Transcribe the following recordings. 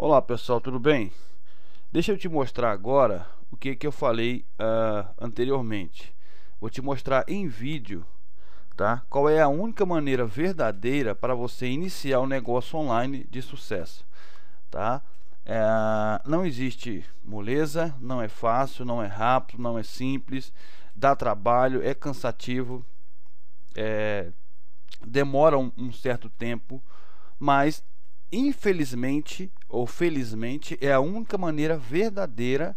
Olá pessoal, tudo bem? Deixa eu te mostrar agora o que, que eu falei uh, anteriormente. Vou te mostrar em vídeo tá? qual é a única maneira verdadeira para você iniciar um negócio online de sucesso. Tá? É, não existe moleza, não é fácil, não é rápido, não é simples, dá trabalho, é cansativo, é, demora um, um certo tempo, mas infelizmente ou felizmente, é a única maneira verdadeira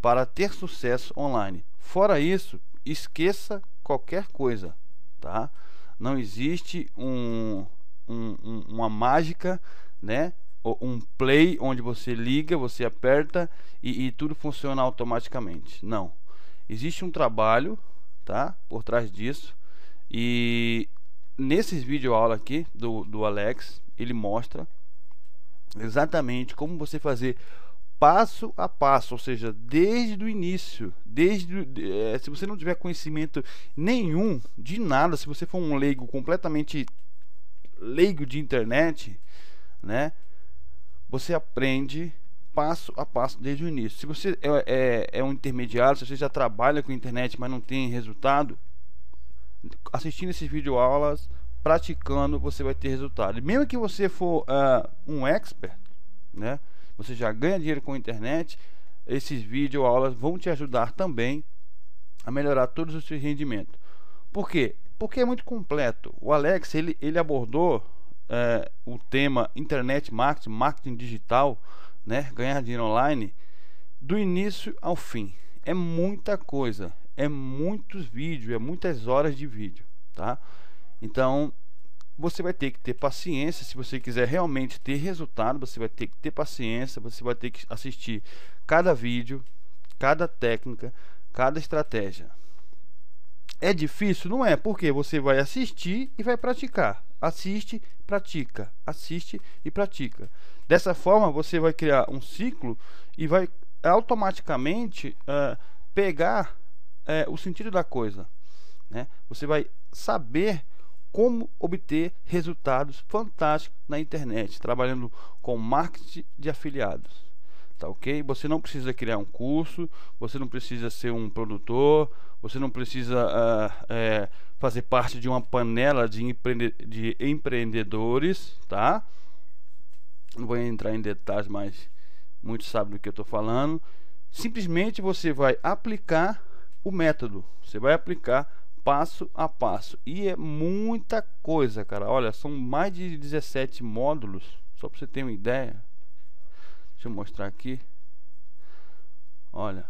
para ter sucesso online. Fora isso, esqueça qualquer coisa, tá? Não existe um, um, um, uma mágica, né? Um play onde você liga, você aperta e, e tudo funciona automaticamente. Não. Existe um trabalho, tá? Por trás disso. E nesses vídeo aula aqui do, do Alex, ele mostra exatamente como você fazer passo a passo, ou seja, desde o início, desde é, se você não tiver conhecimento nenhum de nada, se você for um leigo completamente leigo de internet, né? Você aprende passo a passo desde o início. Se você é, é, é um intermediário, se você já trabalha com internet, mas não tem resultado, assistindo esses vídeo aulas praticando você vai ter resultado. mesmo que você for uh, um expert, né? Você já ganha dinheiro com a internet. Esses vídeo aulas vão te ajudar também a melhorar todos os seus rendimentos. Por quê? Porque é muito completo. O Alex ele, ele abordou é, o tema internet marketing, marketing digital, né? ganhar dinheiro online, do início ao fim. É muita coisa, é muitos vídeos, é muitas horas de vídeo, tá? Então, você vai ter que ter paciência se você quiser realmente ter resultado, você vai ter que ter paciência, você vai ter que assistir cada vídeo, cada técnica, cada estratégia. É difícil? Não é, porque você vai assistir e vai praticar. Assiste, pratica, assiste e pratica. Dessa forma, você vai criar um ciclo e vai automaticamente uh, pegar uh, o sentido da coisa. Né? Você vai saber como obter resultados fantásticos na internet, trabalhando com marketing de afiliados. Tá ok? Você não precisa criar um curso, você não precisa ser um produtor, você não precisa uh, é, fazer parte de uma panela de, empreende de empreendedores, tá? Não vou entrar em detalhes, mas muitos sabem do que eu estou falando. Simplesmente você vai aplicar o método, você vai aplicar passo a passo. E é muita coisa, cara. Olha, são mais de 17 módulos, só para você ter uma ideia. Deixa eu mostrar aqui. Olha.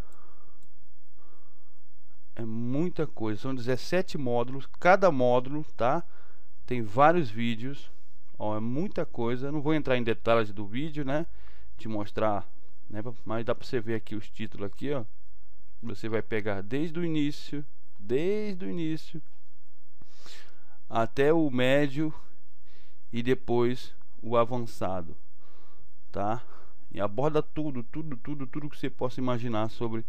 É muita coisa, são 17 módulos, cada módulo, tá? Tem vários vídeos. Ó, é muita coisa. não vou entrar em detalhes do vídeo, né? Te mostrar, né? Mas dá para você ver aqui os títulos aqui, ó. Você vai pegar desde o início desde o início até o médio e depois o avançado, tá? E aborda tudo, tudo, tudo, tudo que você possa imaginar sobre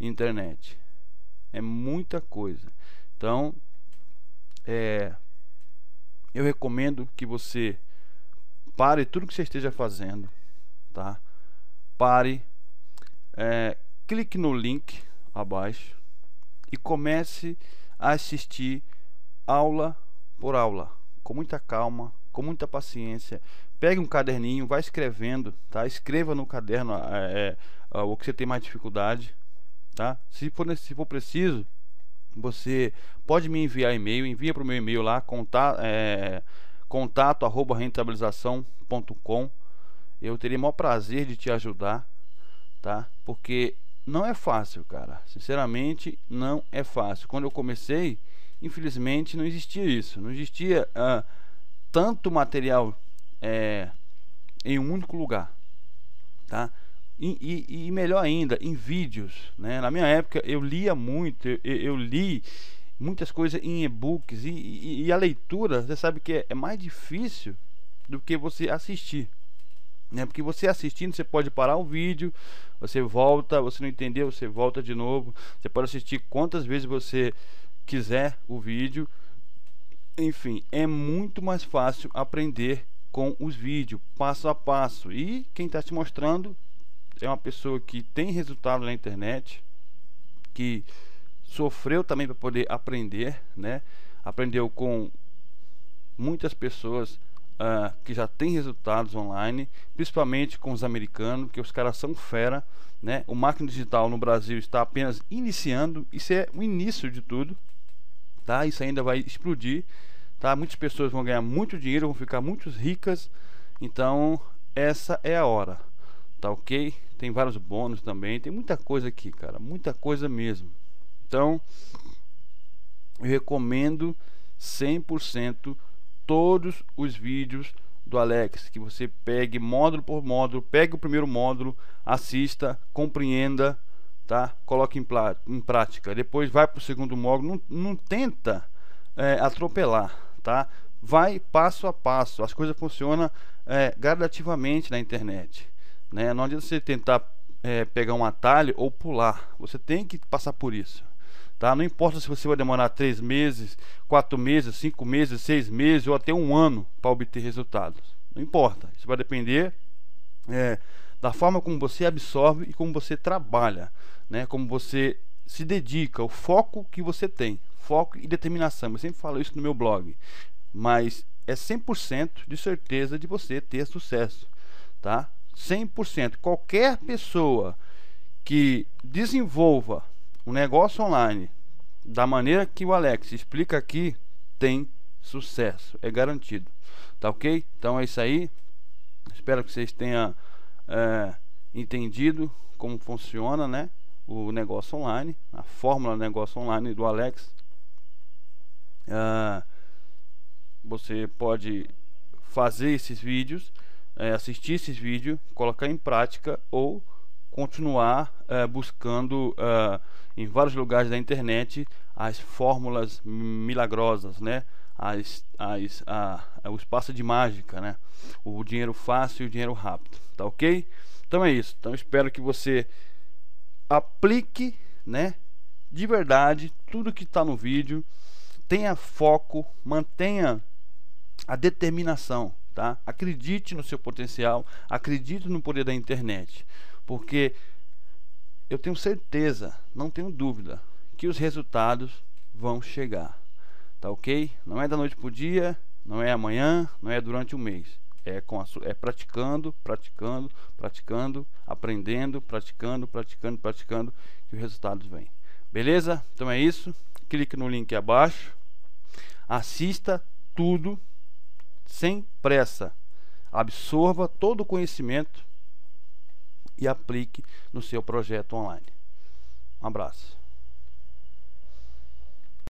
internet. É muita coisa. Então, é, eu recomendo que você pare tudo que você esteja fazendo, tá? Pare, é, clique no link abaixo, e comece a assistir aula por aula, com muita calma, com muita paciência. Pegue um caderninho, vai escrevendo, tá? Escreva no caderno ah, é, é, ah, o que você tem mais dificuldade, tá? Se for, se for preciso, você pode me enviar e-mail, envia para o meu e-mail lá, contato, é, contato arroba rentabilização.com. Eu teria o maior prazer de te ajudar, tá? Porque não é fácil, cara. Sinceramente, não é fácil. Quando eu comecei, infelizmente, não existia isso. Não existia ah, tanto material é, em um único lugar, tá? E, e, e, melhor ainda, em vídeos, né? Na minha época, eu lia muito. Eu, eu li muitas coisas em e-books e, e, a leitura, você sabe que é, é mais difícil do que você assistir. Né? Porque você assistindo, você pode parar um vídeo, você volta, você não entendeu, você volta de novo. Você pode assistir quantas vezes você quiser o vídeo. Enfim, é muito mais fácil aprender com os vídeos, passo a passo. E quem está te mostrando é uma pessoa que tem resultado na internet, que sofreu também para poder aprender, né? Aprendeu com muitas pessoas uh, que já tem resultados online, principalmente com os americanos, que os caras são fera. Né? O marketing digital no Brasil está apenas iniciando, isso é o início de tudo, tá? Isso ainda vai explodir, tá? Muitas pessoas vão ganhar muito dinheiro, vão ficar muito ricas, então essa é a hora, tá ok? Tem vários bônus também, tem muita coisa aqui, cara, muita coisa mesmo. Então, eu recomendo 100% todos os vídeos do Alex, que você pegue módulo por módulo, pegue o primeiro módulo, assista, compreenda, tá? Coloque em, em prática. Depois vai para o segundo módulo, não, não tenta é, atropelar, tá? Vai passo a passo. As coisas funcionam é, gradativamente na internet, né? Não adianta você tentar é, pegar um atalho ou pular. Você tem que passar por isso tá? Não importa se você vai demorar três meses, quatro meses, cinco meses, seis meses ou até um ano para obter resultados. Não importa. Isso vai depender é, da forma como você absorve e como você trabalha, né? Como você se dedica, o foco que você tem, foco e determinação. Eu sempre falo isso no meu blog, mas é 100% de certeza de você ter sucesso, tá? 100%. Qualquer pessoa que desenvolva um negócio online, da maneira que o Alex explica aqui, tem sucesso, é garantido. Tá ok? Então é isso aí. Espero que vocês tenham é, entendido como funciona, né? O negócio online, a fórmula negócio online do Alex. É, você pode fazer esses vídeos, é, assistir esses vídeos, colocar em prática ou continuar uh, buscando uh, em vários lugares da internet as fórmulas milagrosas, né? As, as, a, a, o espaço de mágica, né? O dinheiro fácil e o dinheiro rápido, tá ok? Então é isso. Então espero que você aplique, né? De verdade, tudo que está no vídeo. Tenha foco, mantenha a determinação, tá? Acredite no seu potencial, acredite no poder da internet porque eu tenho certeza, não tenho dúvida, que os resultados vão chegar. Tá ok? Não é da noite para o dia, não é amanhã, não é durante o um mês. É, com a, é praticando, praticando, praticando, aprendendo, praticando, praticando, praticando, que os resultados vêm. Beleza? Então é isso. Clique no link abaixo. Assista tudo sem pressa. Absorva todo o conhecimento e aplique no seu projeto online. Um abraço.